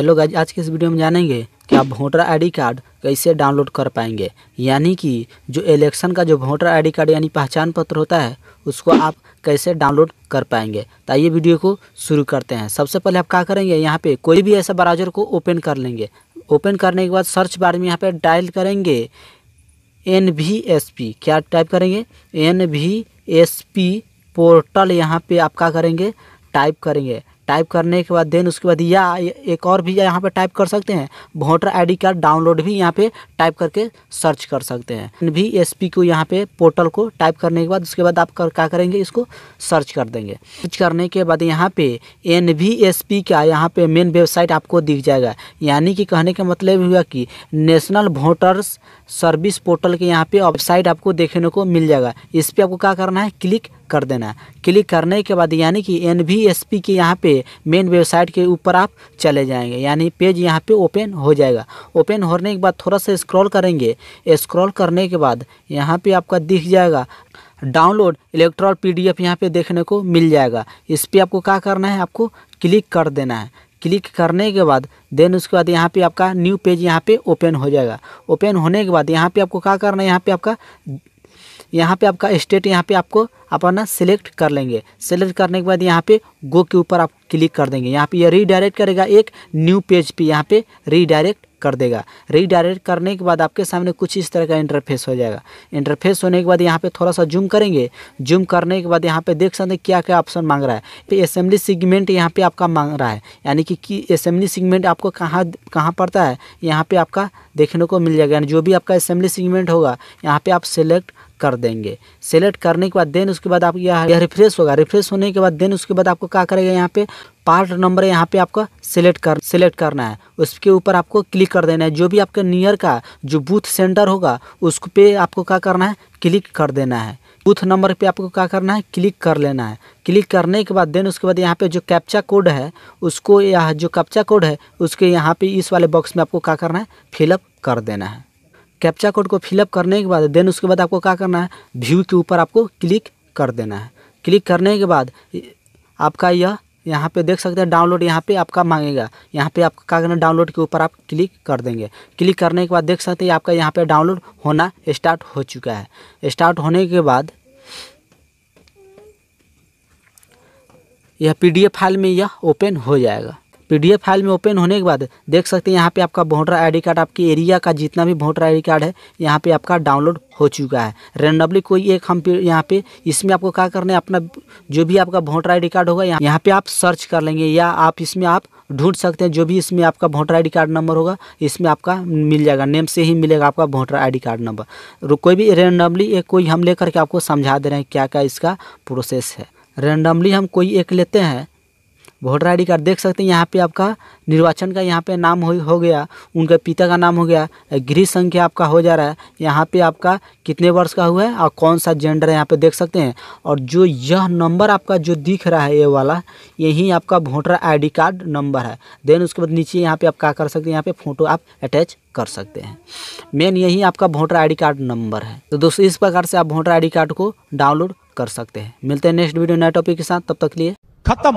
hello guys आज के इस वीडियो में जानेंगे कि आप वोटर आईडी कार्ड कैसे डाउनलोड कर पाएंगे यानी कि जो इलेक्शन का जो वोटर आईडी कार्ड यानी पहचान पत्र होता है उसको आप कैसे डाउनलोड कर पाएंगे तो आइए वीडियो को शुरू करते हैं सबसे पहले आप क्या करेंगे यहाँ पे कोई भी ऐसा ब्राउजर को ओपन कर लेंगे ओपन करने के बाद सर्च बार में यहाँ पर डायल करेंगे एन क्या टाइप करेंगे एन पोर्टल यहाँ पर आप क्या करेंगे टाइप करेंगे टाइप करने के बाद देन उसके बाद या एक और भी यहाँ पे टाइप कर सकते हैं वोटर आईडी कार्ड डाउनलोड भी यहाँ पे टाइप करके सर्च कर सकते हैं भी पी को यहाँ पे पोर्टल को टाइप करने के बाद उसके बाद आप कर, क्या करेंगे इसको सर्च कर देंगे सर्च करने के बाद यहाँ पे एन का यहाँ पे मेन वेबसाइट आपको दिख जाएगा यानी कि कहने का मतलब हुआ कि नेशनल वोटर्स सर्विस पोर्टल के यहाँ पे वेबसाइट आपको देखने को मिल जाएगा इस पर आपको क्या करना है क्लिक कर देना क्लिक करने के बाद यानी कि एन वी एस पी के यहाँ पे मेन वेबसाइट के ऊपर आप चले जाएंगे यानी पेज यहाँ पे ओपन हो जाएगा ओपन होने के बाद थोड़ा सा स्क्रॉल करेंगे स्क्रॉल करने के बाद यहाँ पे आपका दिख जाएगा डाउनलोड इलेक्ट्रॉल पीडीएफ यहाँ पे देखने को मिल जाएगा इस पर आपको क्या करना है आपको क्लिक कर देना है क्लिक करने के बाद देन उसके बाद यहाँ पे आपका न्यू पेज यहाँ पे ओपन हो जाएगा ओपन होने के बाद यहाँ पे आपको क्या करना है यहाँ पे आपका यहाँ पे आपका स्टेट यहाँ पे आपको अपना सिलेक्ट कर लेंगे सिलेक्ट करने के बाद यहाँ पे गो के ऊपर आप क्लिक कर देंगे यहाँ पे ये यह रीडायरेक्ट करेगा एक न्यू पेज पे यहाँ पे रीडायरेक्ट कर देगा रीडायरेक्ट करने के बाद आपके सामने कुछ इस तरह का इंटरफेस हो जाएगा इंटरफेस होने के बाद यहाँ पे थोड़ा सा जूम करेंगे जूम करने के बाद यहाँ पे देख सकते हैं क्या क्या ऑप्शन मांग रहा है असेंबली सिगमेंट यहाँ पे आपका मांग रहा है यानी कि की असेंबली सिगमेंट आपको कहाँ कहाँ पड़ता है यहाँ पर आपका देखने को मिल जाएगा यानी जो भी आपका असेंबली सिगमेंट होगा यहाँ पर आप सेलेक्ट कर देंगे सेलेक्ट करने के बाद देन उसके बाद आप यह रिफ्रेश होगा रिफ्रेश होने के बाद देन उसके बाद आपको क्या करेगा यहाँ पे पार्ट नंबर यहाँ पे आपका सेलेक्ट कर सेलेक्ट करना है उसके ऊपर आपको क्लिक कर देना है जो भी आपके नियर का जो बूथ सेंटर होगा उस पर आपको क्या करना है क्लिक कर देना है बूथ नंबर पे आपको क्या करना है क्लिक कर लेना है क्लिक करने के बाद देन उसके बाद यहाँ पे जो कैप्चा कोड है उसको यह जो कैप्चा कोड है उसके यहाँ पे इस वाले बॉक्स में आपको क्या करना है फिलअप कर देना है कैप्चा कोड को फिलअप करने के बाद देन उसके बाद आपको क्या करना है व्यू के ऊपर आपको क्लिक कर देना है क्लिक करने के बाद आपका यह यहाँ पे देख सकते हैं डाउनलोड यहाँ पे आपका मांगेगा यहाँ पे आपका क्या करना डाउनलोड के ऊपर आप क्लिक कर देंगे क्लिक करने के बाद देख सकते हैं आपका यहाँ पे डाउनलोड होना स्टार्ट हो चुका है स्टार्ट होने के बाद यह पीडीएफ फाइल में यह ओपन हो जाएगा पीडीएफ फाइल में ओपन होने के बाद देख सकते हैं यहाँ पे आपका वोटर आईडी कार्ड आपके एरिया का जितना भी वोटर आईडी कार्ड है यहाँ पे आपका डाउनलोड हो चुका है रेंडमली कोई एक हम यहाँ पे इसमें आपको क्या करना है अपना जो भी आपका वोटर आई कार्ड होगा यहाँ पे आप सर्च कर लेंगे या आप इसमें आप ढूंढ सकते हैं जो भी इसमें आपका वोटर आईडी कार्ड नंबर होगा इसमें आपका मिल जाएगा नेम से ही मिलेगा आपका वोटर आईडी कार्ड नंबर कोई भी रेंडमली एक कोई हम लेकर के आपको समझा दे रहे हैं क्या क्या इसका प्रोसेस है रेंडमली हम कोई एक लेते हैं वोटर आई कार्ड देख सकते हैं यहाँ पे आपका निर्वाचन का यहाँ पे नाम हो हो गया उनके पिता का नाम हो गया गृह संख्या आपका हो जा रहा है यहाँ पे आपका कितने वर्ष का हुआ है और कौन सा जेंडर है यहाँ पे देख सकते हैं और जो यह नंबर आपका जो दिख रहा है ये वाला यही आपका वोटर आई कार्ड नंबर है देन उसके बाद नीचे यहाँ पर आप क्या कर सकते हैं यहाँ पर फ़ोटो आप अटैच कर सकते हैं मेन यही आपका वोटर आई कार्ड नंबर है तो दोस्तों इस प्रकार से आप वोटर आई कार्ड को डाउनलोड कर सकते हैं मिलते हैं नेक्स्ट वीडियो नए टॉपिक के साथ तब तक लिए खत्म